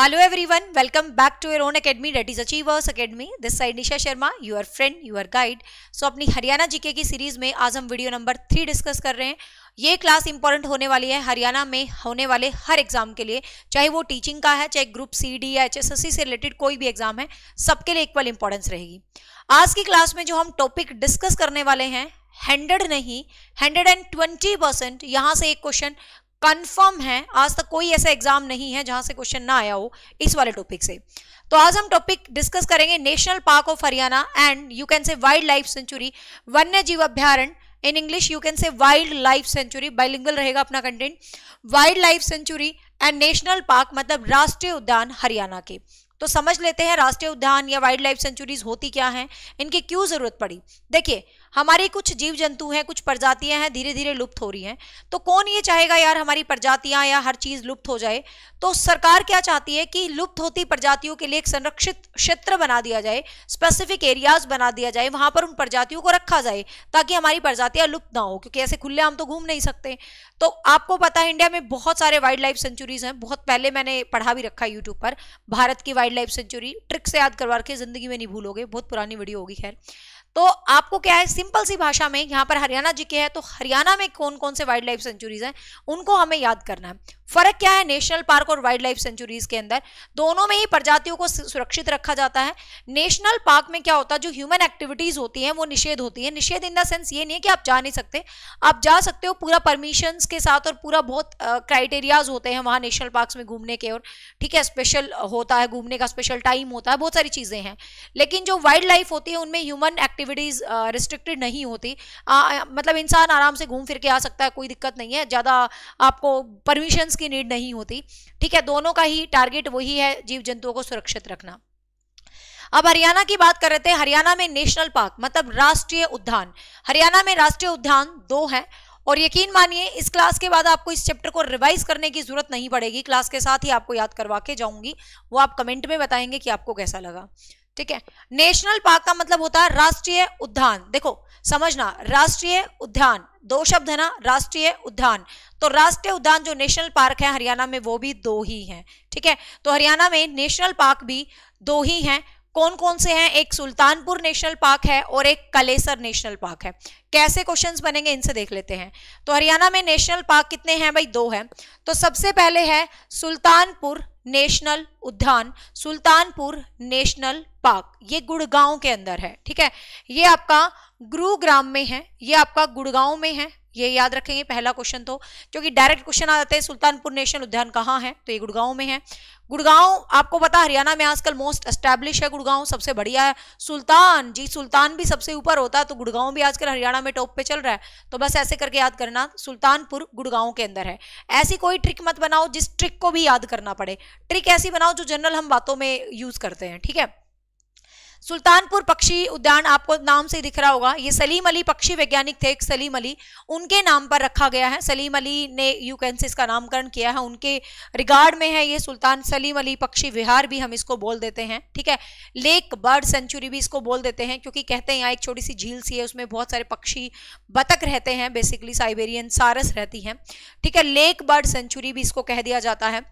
Hello everyone welcome back to your own academy that is Achievers Academy. This side Nisha Sharma, your friend, your guide. अपनी Haryana GK की series में आज हम video number three discuss कर रहे हैं ये क्लास इंपॉर्टेंट होने वाली है हरियाणा में होने वाले हर एग्जाम के लिए चाहे वो टीचिंग का है चाहे ग्रुप सी डी या एच से रिलेटेड कोई भी एग्जाम है सबके लिए इक्वल इंपॉर्टेंस रहेगी आज की क्लास में जो हम टॉपिक डिस्कस करने वाले हैं हंड्रेड नहीं हंड्रेड एंड ट्वेंटी परसेंट यहाँ से एक क्वेश्चन कंफर्म है आज तक कोई ऐसा एग्जाम नहीं है जहां से क्वेश्चन ना आया हो इस वाले टॉपिक से तो आज हम टॉपिक डिस्कस करेंगे national park of Haryana and you can say wildlife sanctuary वन्य जीव अभ्यारण in English you can say wildlife sanctuary bilingual रहेगा अपना content wildlife sanctuary and national park मतलब राष्ट्रीय उद्यान हरियाणा के तो समझ लेते हैं राष्ट्रीय उद्यान या वाइल्ड लाइफ सेंचुरीज होती क्या हैं इनकी क्यों जरूरत पड़ी देखिए हमारे कुछ जीव जंतु हैं कुछ प्रजातियां हैं धीरे धीरे लुप्त हो रही हैं तो कौन ये चाहेगा यार हमारी प्रजातियां या हर चीज़ लुप्त हो जाए तो सरकार क्या चाहती है कि लुप्त होती प्रजातियों के लिए एक संरक्षित क्षेत्र बना दिया जाए स्पेसिफिक एरियाज बना दिया जाए वहां पर उन प्रजातियों को रखा जाए ताकि हमारी प्रजातियां लुप्त ना हो क्योंकि ऐसे खुले हम तो घूम नहीं सकते तो आपको पता है इंडिया में बहुत सारे वाइल्ड लाइफ सेंचुरीज हैं बहुत पहले मैंने पढ़ा भी रखा यूट्यूब पर भारत की वाइल्ड लाइफ सेंचुरी ट्रिक से याद करवा के जिंदगी में नहीं भूलोगे बहुत पुरानी वीडियो होगी खैर तो आपको क्या है सिंपल सी भाषा में यहाँ पर हरियाणा जी के हैं तो हरियाणा में कौन कौन से वाइल्ड लाइफ सेंचुरीज हैं उनको हमें याद करना है फर्क क्या है नेशनल पार्क और वाइल्ड लाइफ सेंचुरीज के अंदर दोनों में ही प्रजातियों को सुरक्षित रखा जाता है नेशनल पार्क में क्या होता है जो ह्यूमन एक्टिविटीज होती हैं वो निषेध होती है निषेध इन द सेंस ये नहीं है कि आप जा नहीं सकते आप जा सकते हो पूरा परमिशन के साथ और पूरा बहुत क्राइटेरियाज होते हैं वहाँ नेशनल पार्क में घूमने के और ठीक है स्पेशल होता है घूमने का स्पेशल टाइम होता है बहुत सारी चीज़ें हैं लेकिन जो वाइल्ड लाइफ होती है उनमें ह्यूमन एक्टिविटी एक्टिविटीज़ रिस्ट्रिक्टेड नहीं होती आ, मतलब इंसान आराम से घूम फिर के आ सकता है कोई दिक्कत नहीं है ज़्यादा आपको परमिशंस की नीड नहीं होती ठीक है दोनों का ही टारगेट वही है जीव जंतुओं को सुरक्षित रखना अब हरियाणा की बात कर रहे थे हरियाणा में नेशनल पार्क मतलब राष्ट्रीय उद्यान हरियाणा में राष्ट्रीय उद्यान दो है और यकीन मानिए इस क्लास के बाद आपको इस चैप्टर को रिवाइज करने की जरूरत नहीं पड़ेगी क्लास के साथ ही आपको याद करवा के जाऊंगी वो आप कमेंट में बताएंगे कि आपको कैसा लगा ठीक है नेशनल पार्क का मतलब होता है राष्ट्रीय उद्यान देखो समझना राष्ट्रीय उद्यान दो शब्द है ना राष्ट्रीय उद्यान तो राष्ट्रीय उद्यान जो नेशनल पार्क है हरियाणा में वो भी दो ही हैं ठीक है तो हरियाणा में नेशनल पार्क भी दो ही हैं कौन कौन से हैं एक सुल्तानपुर नेशनल पार्क है और एक कलेसर नेशनल पार्क है कैसे क्वेश्चंस बनेंगे इनसे देख लेते हैं तो हरियाणा में नेशनल पार्क कितने हैं भाई दो हैं तो सबसे पहले है सुल्तानपुर नेशनल उद्यान सुल्तानपुर नेशनल पार्क ये गुड़गांव के अंदर है ठीक है ये आपका गुरुग्राम में है ये आपका गुड़गांव में है ये याद रखेंगे पहला क्वेश्चन तो क्योंकि डायरेक्ट क्वेश्चन आ जाते हैं सुल्तानपुर नेशनल उद्यान कहाँ है तो ये गुड़गांव में है गुड़गांव आपको पता हरियाणा में आजकल मोस्ट एस्टैब्लिश है गुड़गांव सबसे बढ़िया है सुल्तान जी सुल्तान भी सबसे ऊपर होता है तो गुड़गांव भी आजकल हरियाणा में टॉप पे चल रहा है तो बस ऐसे करके याद करना सुल्तानपुर गुड़गांव के अंदर है ऐसी कोई ट्रिक मत बनाओ जिस ट्रिक को भी याद करना पड़े ट्रिक ऐसी बनाओ जो जनरल हम बातों में यूज करते हैं ठीक है सुल्तानपुर पक्षी उद्यान आपको नाम से दिख रहा होगा ये सलीम अली पक्षी वैज्ञानिक थे एक सलीम अली उनके नाम पर रखा गया है सलीम अली ने यू कैन से इसका नामकरण किया है उनके रिगार्ड में है ये सुल्तान सलीम अली पक्षी विहार भी हम इसको बोल देते हैं ठीक है लेक बर्ड सेंचुरी भी इसको बोल देते हैं क्योंकि कहते हैं यहाँ एक छोटी सी झील सी है उसमें बहुत सारे पक्षी बतख रहते हैं बेसिकली साइबेरियन सारस रहती हैं ठीक है लेक बर्ड सेंचुरी भी इसको कह दिया जाता है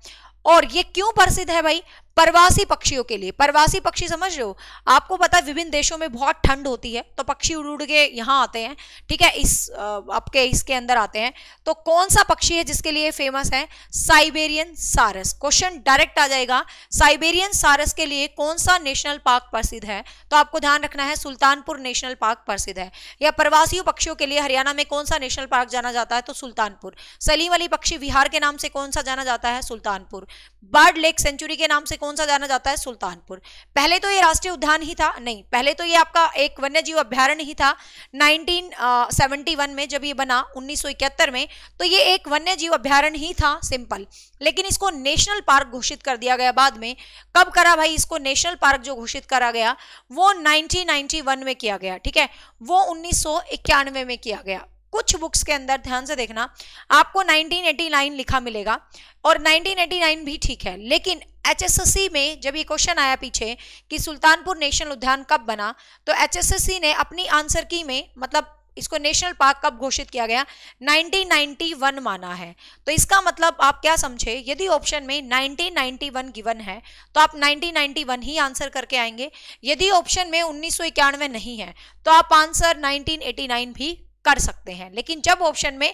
और ये क्यों प्रसिद्ध है भाई परवासी पक्षियों के लिए परवासी पक्षी समझ रहे हो आपको पता है विभिन्न देशों में बहुत ठंड होती है तो पक्षी उड़ उड़ के यहाँ आते हैं ठीक है इस आपके इसके अंदर आते हैं तो कौन सा पक्षी है जिसके लिए फेमस है साइबेरियन सारस क्वेश्चन डायरेक्ट आ जाएगा साइबेरियन सारस के लिए कौन सा नेशनल पार्क प्रसिद्ध है तो आपको ध्यान रखना है सुल्तानपुर नेशनल पार्क प्रसिद्ध है या प्रवासियों पक्षियों के लिए हरियाणा में कौन सा नेशनल पार्क जाना जाता है तो सुल्तानपुर सलीम अली पक्षी विहार के नाम से कौन सा जाना जाता है सुल्तानपुर बर्ड लेक सेंचुरी के नाम से कौन सा जाना जाता है सुल्तानपुर पहले तो ये राष्ट्रीय उद्यान ही था नहीं पहले तो ये आपका एक वन्य जीव अभ्यारण ही था 1971 में जब ये बना 1971 में तो ये एक वन्य जीव अभ्यारण ही था सिंपल लेकिन इसको नेशनल पार्क घोषित कर दिया गया बाद में कब करा भाई इसको नेशनल पार्क जो घोषित करा गया वो 1991 में किया गया ठीक है वो उन्नीस में किया गया कुछ बुक्स के अंदर ध्यान से देखना आपको 1989 लिखा मिलेगा और 1989 भी ठीक है लेकिन एचएसएससी में जब ये क्वेश्चन आया पीछे कि सुल्तानपुर नेशनल उद्यान कब बना तो एचएसएससी ने अपनी आंसर की में मतलब इसको नेशनल पार्क कब घोषित किया गया 1991 माना है तो इसका मतलब आप क्या समझे यदि ऑप्शन में 1991 गिवन है तो आप 1991 ही आंसर करके आएंगे यदि ऑप्शन में उन्नीस नहीं है तो आप आंसर 1989 भी कर सकते हैं लेकिन जब ऑप्शन में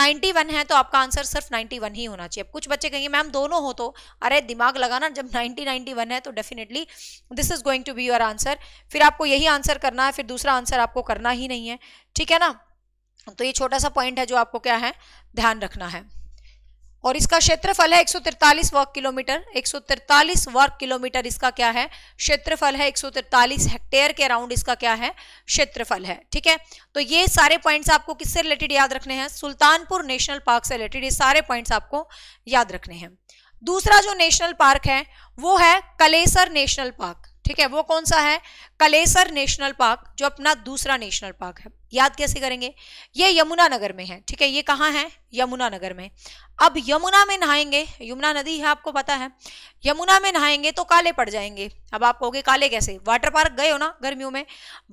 91 है तो आपका आंसर सिर्फ 91 ही होना चाहिए अब कुछ बच्चे कहेंगे मैम दोनों हो तो अरे दिमाग लगाना जब 90 91 है तो definitely this is going to be your answer फिर आपको यही आंसर करना है फिर दूसरा आंसर आपको करना ही नहीं है ठीक है ना तो ये छोटा सा पॉइंट है जो आपको क्या है ध्यान रखना है और इसका क्षेत्रफल है 143 वर्ग किलोमीटर 143 वर्ग किलोमीटर इसका क्या है क्षेत्रफल है 143 हेक्टेयर के अराउंड इसका क्या है क्षेत्रफल है ठीक है तो ये सारे पॉइंट्स आपको किससे रिलेटेड याद रखने हैं सुल्तानपुर नेशनल पार्क से रिलेटेड ये सारे पॉइंट्स आपको याद रखने हैं दूसरा जो नेशनल पार्क है वो है कलेसर नेशनल पार्क ठीक है वो कौन सा है कलेसर नेशनल पार्क जो अपना दूसरा नेशनल पार्क है याद कैसे करेंगे ये यमुना नगर में है ठीक है ये कहाँ है यमुना नगर में अब यमुना में नहाएंगे यमुना नदी है आपको पता है यमुना में नहाएंगे तो काले पड़ जाएंगे अब आप कहोगे काले कैसे वाटर पार्क गए हो ना गर्मियों में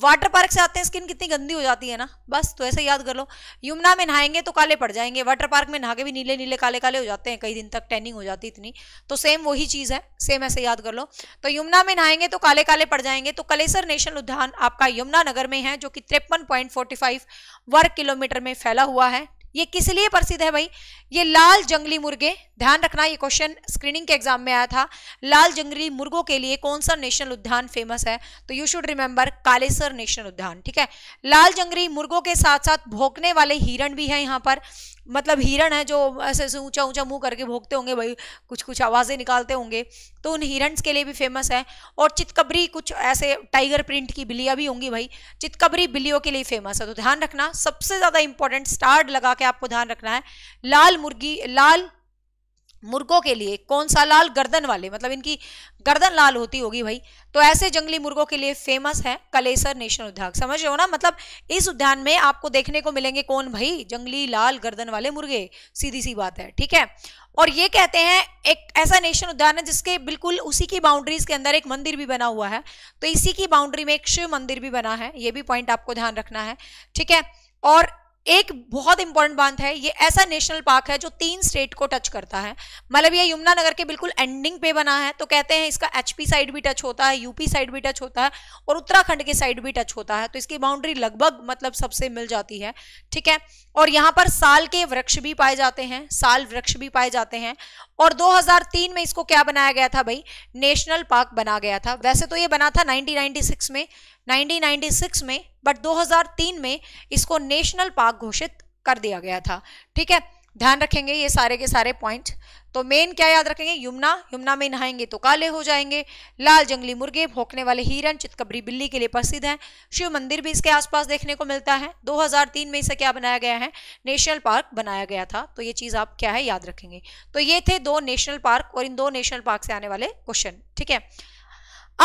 वाटर पार्क से आते हैं स्किन कितनी गंदी हो जाती है ना बस तो ऐसे याद कर लो यमुना में नहाएंगे तो काले पड़ जाएंगे वाटर पार्क में नहा के भी नीले नीले काले काले हो जाते हैं कई दिन तक टैनिंग हो जाती इतनी तो सेम वही चीज़ है सेम ऐसे याद कर लो तो यमुना में नहाएंगे तो काले काले पड़ जाएंगे तो कलेसर नेशनल उद्यान आपका यमुनानगर में है जो कि तिरपन पॉइंट 145 वर्ग किलोमीटर में फैला हुआ है ये किस लिए प्रसिद्ध है भाई ये लाल जंगली मुर्गे ध्यान रखना ये क्वेश्चन स्क्रीनिंग के एग्जाम में आया था लाल जंगली मुर्गों के लिए कौन सा नेशनल उद्यान फेमस है तो you should remember Kalesar national उद्यान ठीक है लाल जंगली मुर्गों के साथ साथ भोंकने वाले हिरण भी है यहाँ पर मतलब हिरण है जो ऐसे ऐसे ऊंचा ऊंचा मुंह करके भोगते होंगे भाई कुछ कुछ आवाज़ें निकालते होंगे तो उन हिरण्स के लिए भी फेमस है और चितकबरी कुछ ऐसे टाइगर प्रिंट की बिल्लियाँ भी होंगी भाई चितकबरी बिलियों के लिए फेमस है तो ध्यान रखना सबसे ज़्यादा इंपॉर्टेंट स्टार्ट लगा के आपको ध्यान रखना है लाल मुर्गी लाल मुर्गों के लिए कौन सा लाल गर्दन वाले मतलब इनकी गर्दन लाल होती होगी भाई तो ऐसे जंगली मुर्गों के लिए फेमस है कलेसर नेशनल उद्यान समझ रहे हो ना मतलब इस उद्यान में आपको देखने को मिलेंगे कौन भाई जंगली लाल गर्दन वाले मुर्गे सीधी सी बात है ठीक है और ये कहते हैं एक ऐसा नेशनल उद्यान है जिसके बिल्कुल उसी की बाउंड्रीज के अंदर एक मंदिर भी बना हुआ है तो इसी की बाउंड्री में एक शिव मंदिर भी बना है ये भी पॉइंट आपको ध्यान रखना है ठीक है और एक बहुत इंपॉर्टेंट बात है ये ऐसा नेशनल पार्क है जो तीन स्टेट को टच करता है मतलब ये यमुना नगर के बिल्कुल एंडिंग पे बना है तो कहते हैं इसका एचपी साइड भी टच होता है यूपी साइड भी टच होता है और उत्तराखंड के साइड भी टच होता है तो इसकी बाउंड्री लगभग मतलब सबसे मिल जाती है ठीक है और यहाँ पर साल के वृक्ष भी पाए जाते हैं साल वृक्ष भी पाए जाते हैं और दो में इसको क्या बनाया गया था भाई नेशनल पार्क बना गया था वैसे तो ये बना था नाइनटीन में 1996 में बट 2003 में इसको नेशनल पार्क घोषित कर दिया गया था ठीक है ध्यान रखेंगे ये सारे के सारे पॉइंट तो मेन क्या याद रखेंगे यमुना यमुना में नहाएंगे तो काले हो जाएंगे लाल जंगली मुर्गे भोंकने वाले हिरन चितकबरी बिल्ली के लिए प्रसिद्ध हैं शिव मंदिर भी इसके आसपास देखने को मिलता है 2003 में इसे क्या बनाया गया है नेशनल पार्क बनाया गया था तो ये चीज़ आप क्या है याद रखेंगे तो ये थे दो नेशनल पार्क और इन दो नेशनल पार्क से आने वाले क्वेश्चन ठीक है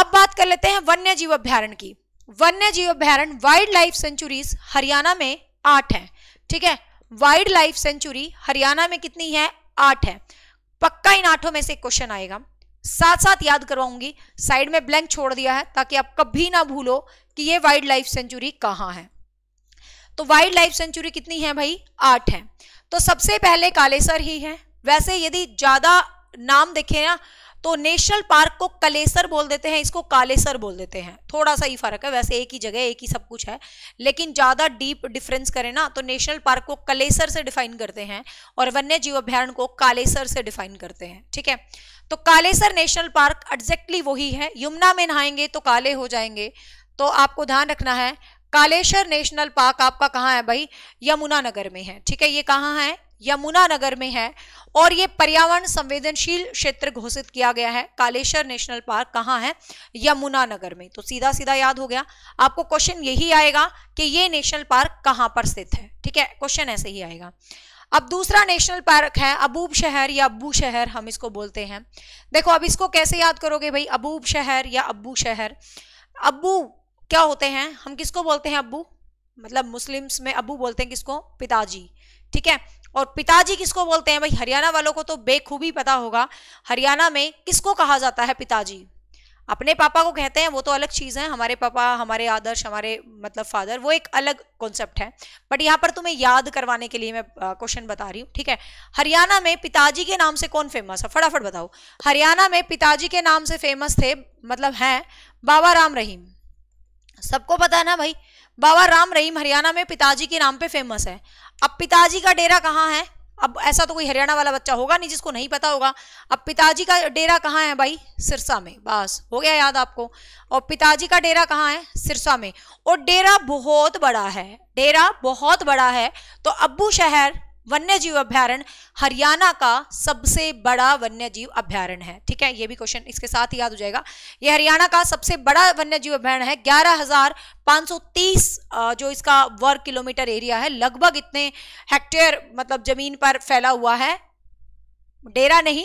अब बात कर लेते हैं वन्य जीव अभ्यारण की वन्य जीव अभ्यारण वाइल्ड लाइफ सेंचुरीज हरियाणा में आठ है ठीक है वाइल्ड लाइफ सेंचुरी हरियाणा में कितनी है आठ है पक्का इन आठों में से क्वेश्चन आएगा साथ साथ याद करवाऊंगी साइड में ब्लैंक छोड़ दिया है ताकि आप कभी ना भूलो कि ये वाइल्ड लाइफ सेंचुरी कहाँ है तो वाइल्ड लाइफ सेंचुरी कितनी है भाई आठ है तो सबसे पहले कालेसर ही है वैसे यदि ज़्यादा नाम देखे ना तो नेशनल पार्क को कलेसर बोल देते हैं इसको कालेसर बोल देते हैं थोड़ा सा ही फर्क है वैसे एक ही जगह एक ही सब कुछ है लेकिन ज़्यादा डीप डिफरेंस करें ना तो नेशनल पार्क को कलेसर से डिफाइन करते हैं और वन्य जीव अभ्यारण को कालेसर से डिफाइन करते हैं ठीक है तो कालेसर नेशनल पार्क एग्जैक्टली वही है यमुना में नहाएंगे तो काले हो जाएंगे तो आपको ध्यान रखना है कालेश्वर नेशनल पार्क आपका कहाँ है भाई यमुनानगर में है ठीक है ये कहाँ है यमुनानगर में है और ये पर्यावरण संवेदनशील क्षेत्र घोषित किया गया है कालेश्वर नेशनल पार्क कहाँ है यमुनानगर में तो सीधा सीधा याद हो गया आपको क्वेश्चन यही आएगा कि ये नेशनल पार्क कहाँ पर स्थित है ठीक है क्वेश्चन ऐसे ही आएगा अब दूसरा नेशनल पार्क है अबूब शहर या अबू शहर हम इसको बोलते हैं देखो अब इसको कैसे याद करोगे भाई अबूब शहर या अबू शहर अबू क्या होते हैं हम किसको बोलते हैं अबू मतलब मुस्लिम्स में अबू बोलते हैं किसको पिताजी ठीक है और पिताजी किसको बोलते हैं भाई हरियाणा वालों को तो बेखूबी पता होगा हरियाणा में किसको कहा जाता है पिताजी अपने पापा को कहते हैं वो तो अलग चीज़ है हमारे पापा हमारे आदर्श हमारे मतलब फादर वो एक अलग कॉन्सेप्ट है बट यहाँ पर तुम्हें याद करवाने के लिए मैं क्वेश्चन बता रही हूँ ठीक है हरियाणा में पिताजी के नाम से कौन फेमस है फटाफट बताओ हरियाणा में पिताजी के नाम से फेमस थे मतलब हैं बाबा राम रहीम सबको पता है ना भाई बाबा राम रहीम हरियाणा में पिताजी के नाम पे फेमस है अब पिताजी का डेरा कहाँ है अब ऐसा तो कोई हरियाणा वाला बच्चा होगा नहीं जिसको नहीं पता होगा अब पिताजी का डेरा कहाँ है भाई सिरसा में बस हो गया याद आपको और पिताजी का डेरा कहाँ है सिरसा में और डेरा बहुत बड़ा है डेरा बहुत बड़ा है तो अब्बू शहर वन्य जीव अभ्यारण हरियाणा का सबसे बड़ा वन्य जीव अभ्यारण है ठीक है ये भी क्वेश्चन इसके साथ ही याद हो जाएगा ये हरियाणा का सबसे बड़ा वन्य जीव अभ्यारण है 11,530 जो इसका वर्ग किलोमीटर एरिया है लगभग इतने हेक्टेयर मतलब जमीन पर फैला हुआ है डेरा नहीं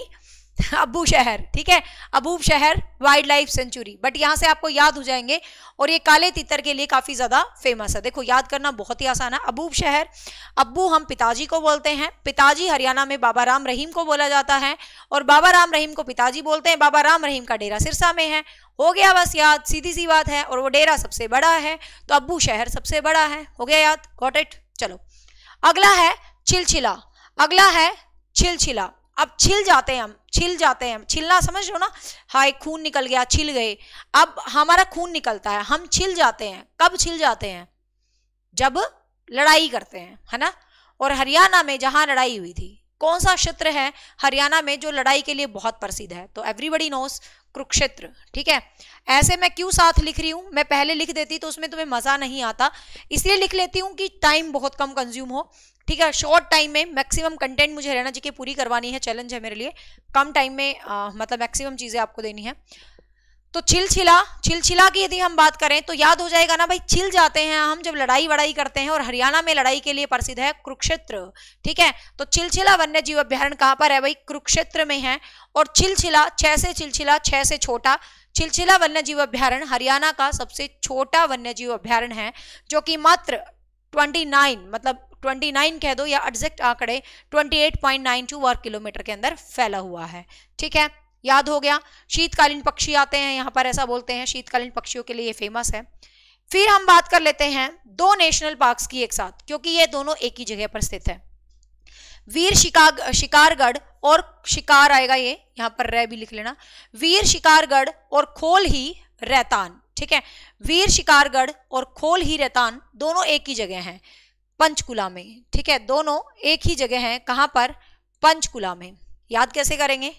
अबू शहर ठीक है अबूब शहर वाइल्ड लाइफ सेंचुरी बट यहाँ से आपको याद हो जाएंगे और ये काले तितर के लिए काफ़ी ज़्यादा फेमस है देखो याद करना बहुत ही आसान है अबूब शहर अबू हम पिताजी को बोलते हैं पिताजी हरियाणा में बाबा राम रहीम को बोला जाता है और बाबा राम रहीम को पिताजी बोलते हैं बाबा राम रहीम का डेरा सिरसा में है हो गया बस याद सीधी सी बात है और वो डेरा सबसे बड़ा है तो अबू शहर सबसे बड़ा है हो गया याद गॉट इट चलो अगला है छिलछिला अगला है छिलछिला अब छिल जाते हैं हम छिल जाते हैं हम छिलना समझ लो ना हाय खून निकल गया छिल गए अब हमारा खून निकलता है हम छिल जाते हैं कब छिल जाते हैं जब लड़ाई करते हैं है ना और हरियाणा में जहां लड़ाई हुई थी कौन सा क्षेत्र है हरियाणा में जो लड़ाई के लिए बहुत प्रसिद्ध है तो एवरीबडी नोस कुरुक्षेत्र ठीक है ऐसे मैं क्यों साथ लिख रही हूं मैं पहले लिख देती तो उसमें तुम्हें मज़ा नहीं आता इसलिए लिख लेती हूँ कि टाइम बहुत कम कंज्यूम हो ठीक है शॉर्ट टाइम में मैक्सिमम कंटेंट मुझे हरियाणा जी की पूरी करवानी है चैलेंज है मेरे लिए कम टाइम में आ, मतलब मैक्सिमम चीज़ें आपको देनी है तो छिल छिला की यदि हम बात करें तो याद हो जाएगा ना भाई छिल जाते हैं हम जब लड़ाई वड़ाई करते हैं और हरियाणा में लड़ाई के लिए प्रसिद्ध है कुरुक्षेत्र ठीक है तो छिला वन्य जीव अभ्यारण कहाँ पर है भाई कुरुक्षेत्र में है और छिलछिला छह से छिलछिला छह से छोटा छिलछिला वन्य जीव अभ्यारण हरियाणा का सबसे छोटा वन्य जीव अभ्यारण्य है जो कि मात्र 29 मतलब 29 कह दो या एग्जैक्ट आंकड़े 28.92 वर्ग किलोमीटर के अंदर फैला हुआ है ठीक है याद हो गया शीतकालीन पक्षी आते हैं यहाँ पर ऐसा बोलते हैं शीतकालीन पक्षियों के लिए फेमस है फिर हम बात कर लेते हैं दो नेशनल पार्क्स की एक साथ क्योंकि ये दोनों एक ही जगह पर स्थित है वीर शिकाग शिकारगढ़ और शिकार आएगा ये यहाँ पर रह भी लिख लेना वीर शिकारगढ़ और खोल ही रैतान ठीक है वीर शिकारगढ़ और खोल ही रैतान दोनों एक ही जगह हैं पंचकुला में ठीक है दोनों एक ही जगह हैं कहाँ पर पंचकुला में याद कैसे करेंगे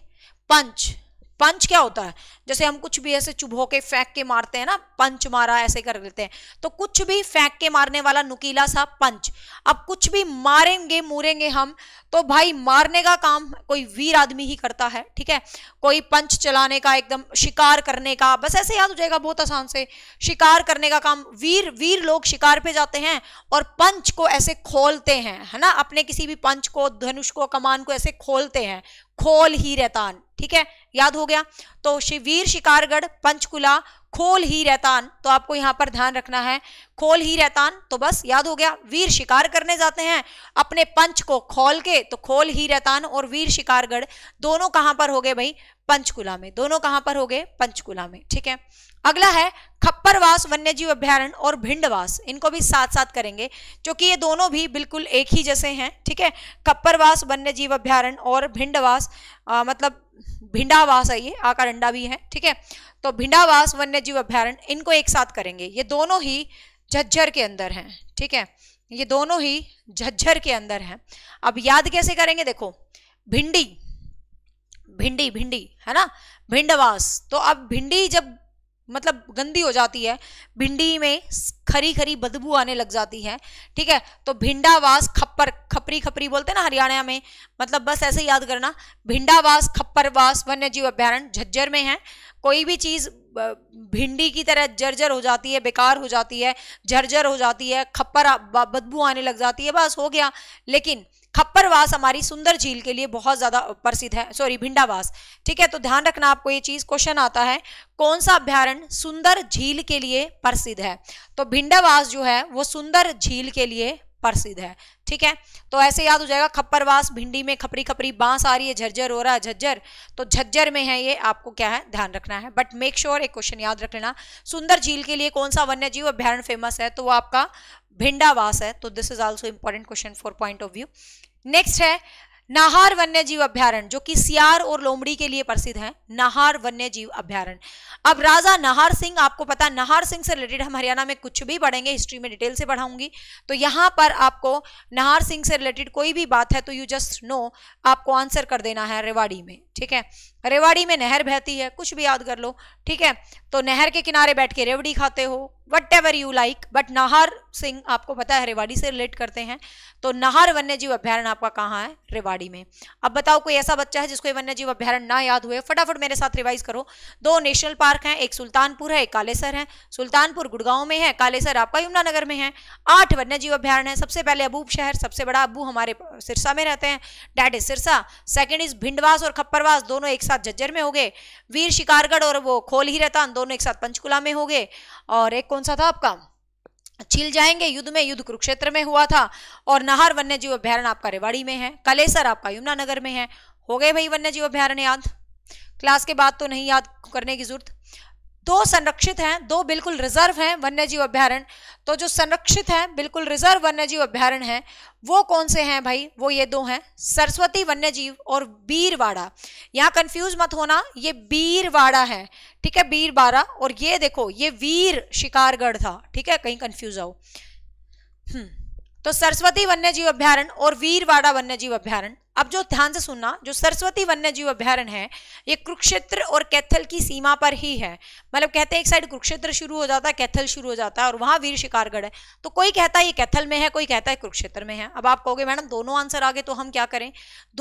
पंच पंच क्या होता है जैसे हम कुछ भी ऐसे चुभो के फेंक के मारते हैं ना पंच मारा ऐसे कर लेते हैं तो कुछ भी फेंक के मारने वाला नुकीला सा पंच अब कुछ भी मारेंगे मूरेंगे हम तो भाई मारने का काम कोई वीर आदमी ही करता है ठीक है कोई पंच चलाने का एकदम शिकार करने का बस ऐसे याद हो जाएगा बहुत आसान से शिकार करने का काम वीर वीर लोग शिकार पे जाते हैं और पंच को ऐसे खोलते हैं है ना अपने किसी भी पंच को धनुष को कमान को ऐसे खोलते हैं खोल ही रहतान ठीक है याद हो गया तो शिवीर शिकारगढ़ पंचकुला खोल ही रहतान तो आपको यहां पर ध्यान रखना है खोल ही रहतान तो बस याद हो गया वीर शिकार करने जाते हैं अपने पंच को खोल के तो खोल ही रहतान और वीर शिकारगढ़ दोनों कहां पर हो गए भाई पंचकुला में दोनों कहां पर हो गए पंचकुला में ठीक है अगला है खप्परवास वन्यजीव अभ्यारण और भिंडवास इनको भी साथ साथ करेंगे क्योंकि ये दोनों भी बिल्कुल एक ही जैसे हैं ठीक है खप्परवास वन्यजीव अभ्यारण और भिंडवास आ, मतलब भिंडावास है ये आकार अंडा भी है ठीक है तो भिंडावास वन्यजीव अभ्यारण इनको एक साथ करेंगे ये दोनों ही झज्जर के अंदर हैं ठीक है ये दोनों ही झज्जर के अंदर हैं अब याद कैसे करेंगे देखो भिंडी भिंडी भिंडी है ना भिंडवास तो अब भिंडी जब मतलब गंदी हो जाती है भिंडी में खरी खरी बदबू आने लग जाती है ठीक है तो भिंडावास खप्पर खपरी खपरी बोलते हैं ना हरियाणा में मतलब बस ऐसे याद करना भिंडावास खप्परवास वन्य जीव अभ्यारण्य झज्जर में है कोई भी चीज़ भिंडी की तरह जर्जर हो जाती है बेकार हो जाती है झरझर हो जाती है खप्पर बदबू आने लग जाती है बस हो गया लेकिन खप्परवास हमारी सुंदर झील के लिए बहुत ज़्यादा प्रसिद्ध है सॉरी भिंडावास ठीक है तो ध्यान रखना आपको ये चीज़ क्वेश्चन आता है कौन सा अभ्यारण सुंदर झील के लिए प्रसिद्ध है तो भिंडावास जो है वो सुंदर झील के लिए प्रसिद्ध है ठीक है तो ऐसे याद हो जाएगा खप्परवास भिंडी में खपरी खपरी बांस आ रही है झज्जर हो रहा है झज्जर तो झज्जर में है ये आपको क्या है ध्यान रखना है बट मेक श्योर एक क्वेश्चन याद रख लेना सुंदर झील के लिए कौन सा वन्य जीव अभ्यारण फेमस है तो वो आपका भिंडावास है तो this is also important question for point of view next है नाहर जीव अभ्यारण जो कि सियार और लोमड़ी के लिए प्रसिद्ध है नाहर जीव अभ्यारण अब राजा नाहर सिंह आपको पता नाहर सिंह से रिलेटेड हम हरियाणा में कुछ भी पढ़ेंगे हिस्ट्री में डिटेल से पढ़ाऊंगी तो यहां पर आपको नाहर सिंह से रिलेटेड कोई भी बात है तो यू जस्ट नो आपको आंसर कर देना है रेवाड़ी में ठीक है रेवाड़ी में नहर बहती है कुछ भी याद कर लो ठीक है तो नहर के किनारे बैठ के रेवड़ी खाते हो whatever you like but Nahar Singh आपको पता है रेवाड़ी से रिलेट करते हैं तो नाहर वन्य जीव अभ्यारण आपका कहाँ है रेवाड़ी में अब बताओ कोई ऐसा बच्चा है जिसको वन्य जीव अभ्यारण ना याद हुए फटाफट मेरे साथ रिवाइज करो दो नेशनल पार्क हैं एक सुल्तानपुर है एक कालेसर है सुल्तानपुर गुड़गांव में है कालेसर आपका यमुनानगर में है आठ वन्य जीव अभ्यारण है सबसे पहले अबूब शहर सबसे बड़ा अबू हमारे सिरसा में रहते हैं that is Sirsa second is Bhindwas और खप्पर पुनर्वास दोनों एक साथ झज्जर में हो गए वीर शिकारगढ़ और वो खोल ही रहता दोनों एक साथ पंचकुला में हो गए और एक कौन सा था आपका छिल जाएंगे युद्ध में युद्ध कुरुक्षेत्र में हुआ था और नाहर वन्य जीव अभ्यारण आपका रेवाड़ी में है कलेसर आपका यमुनानगर में है हो गए भाई वन्य जीव अभ्यारण याद क्लास के बाद तो नहीं याद करने की जरूरत दो संरक्षित हैं दो बिल्कुल रिजर्व हैं वन्यजीव अभ्यारण तो जो संरक्षित हैं बिल्कुल रिजर्व वन्यजीव अभ्यारण्य हैं वो कौन से हैं भाई वो ये दो हैं सरस्वती वन्यजीव और बीरवाड़ा यहाँ कंफ्यूज मत होना ये बीरवाड़ा है ठीक है बीरवाड़ा और ये देखो ये वीर शिकारगढ़ था ठीक है कहीं कंफ्यूज आओ हम्म, तो सरस्वती वन्यजीव अभ्यारण और वीरवाड़ा वन्यजीव अभ्यारण अब जो ध्यान से सुनना जो सरस्वती वन्य जीव अभ्यारण है ये कुरुक्षेत्र और कैथल की सीमा पर ही है मतलब कहते हैं एक साइड कुरुक्षेत्र शुरू हो जाता है कैथल शुरू हो जाता है और वहाँ वीर शिकारगढ़ है तो कोई कहता है ये कैथल में है कोई कहता है कुरुक्षेत्र में है अब आप कहोगे मैडम दोनों आंसर आ गए तो हम क्या करें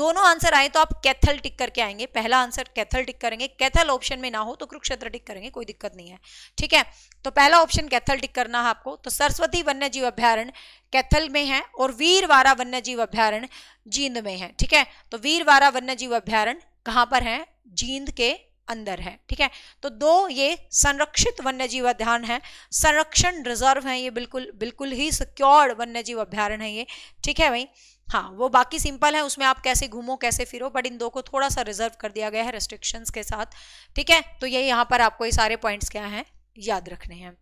दोनों आंसर आए तो आप कैथल टिक करके आएंगे पहला आंसर कैथल टिक करेंगे कैथल ऑप्शन में ना हो तो कुरुक्षेत्र टिक करेंगे कोई दिक्कत नहीं है ठीक है तो पहला ऑप्शन कैथल टिक करना है आपको तो सरस्वती वन्य जीव अभ्यारण कैथल में है और वीरवारा वन्य जीव अभ्यारण्य जींद में है ठीक है तो वीरवारा वन्य जीव अभ्यारण कहां पर है जींद के अंदर है ठीक है तो दो ये संरक्षित वन्य जीव अध्ययन है संरक्षण रिजर्व है ये बिल्कुल बिल्कुल ही सिक्योर्ड वन्य जीव अभ्यारण है ये ठीक है भाई हाँ वो बाकी सिंपल है उसमें आप कैसे घूमो कैसे फिरो बट इन दो को थोड़ा सा रिजर्व कर दिया गया है रेस्ट्रिक्शंस के साथ ठीक है तो ये यहाँ पर आपको ये सारे पॉइंट्स क्या हैं याद रखने हैं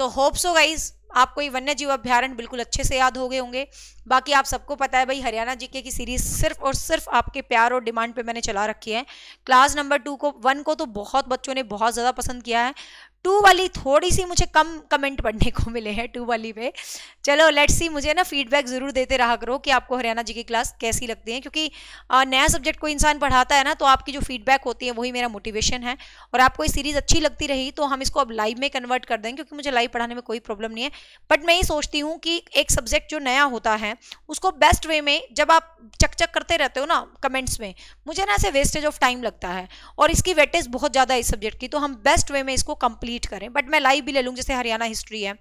तो होप्स हो गाइज आपको ये वन्य जीव अभ्यारण बिल्कुल अच्छे से याद हो गए होंगे बाकी आप सबको पता है भाई हरियाणा जीके की सीरीज सिर्फ और सिर्फ आपके प्यार और डिमांड पे मैंने चला रखी है क्लास नंबर टू को वन को तो बहुत बच्चों ने बहुत ज़्यादा पसंद किया है टू वाली थोड़ी सी मुझे कम कमेंट पढ़ने को मिले हैं टू वाली पे चलो लेट्स सी मुझे ना फीडबैक ज़रूर देते रहा करो कि आपको हरियाणा जी की क्लास कैसी लगती है क्योंकि नया सब्जेक्ट कोई इंसान पढ़ाता है ना तो आपकी जो फीडबैक होती है वही मेरा मोटिवेशन है और आपको ये सीरीज़ अच्छी लगती रही तो हम इसको अब लाइव में कन्वर्ट कर देंगे क्योंकि मुझे लाइव पढ़ाने में कोई प्रॉब्लम नहीं है बट मैं ये सोचती हूँ कि एक सब्जेक्ट जो नया होता है उसको बेस्ट वे में जब आप चक चक करते रहते हो ना कमेंट्स में मुझे ना ऐसे वेस्टेज ऑफ टाइम लगता है और इसकी वेटेज बहुत ज़्यादा है इस सब्जेक्ट की तो हम बेस्ट वे में इसको कंप्लीट डिलीट करें बट मैं लाइव भी ले लूँ जैसे हरियाणा हिस्ट्री है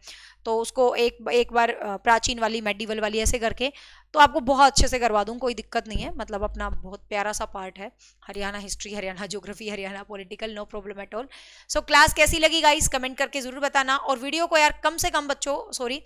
तो उसको एक एक बार प्राचीन वाली मेडिवल वाली ऐसे करके तो आपको बहुत अच्छे से करवा दूँ कोई दिक्कत नहीं है मतलब अपना बहुत प्यारा सा पार्ट है Haryana history Haryana geography Haryana political no problem at all so class कैसी लगी गाइस कमेंट करके ज़रूर बताना और वीडियो को यार कम से कम बच्चों सॉरी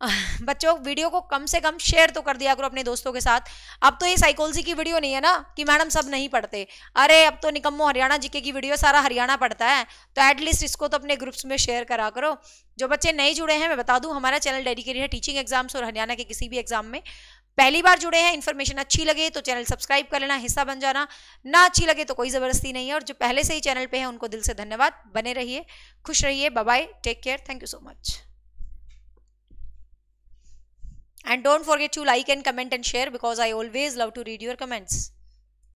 बच्चों वीडियो को कम से कम शेयर तो कर दिया करो अपने दोस्तों के साथ अब तो ये साइकोलॉजी की वीडियो नहीं है ना कि मैडम सब नहीं पढ़ते अरे अब तो निकम्मो हरियाणा जीके की वीडियो सारा हरियाणा पढ़ता है तो एटलीस्ट इसको तो अपने ग्रुप्स में शेयर करा करो जो बच्चे नए जुड़े हैं मैं बता दूं हमारा चैनल डेडिकेटेड है टीचिंग एग्जाम्स और हरियाणा के किसी भी एग्जाम में पहली बार जुड़े हैं इन्फॉर्मेशन अच्छी लगे तो चैनल सब्सक्राइब कर लेना हिस्सा बन जाना ना अच्छी लगे तो कोई ज़बरदस्ती नहीं है और जो पहले से ही चैनल पे है उनको दिल से धन्यवाद बने रहिए खुश रहिए bye take care thank you so much And don't forget to like and comment and share because I always love to read your comments.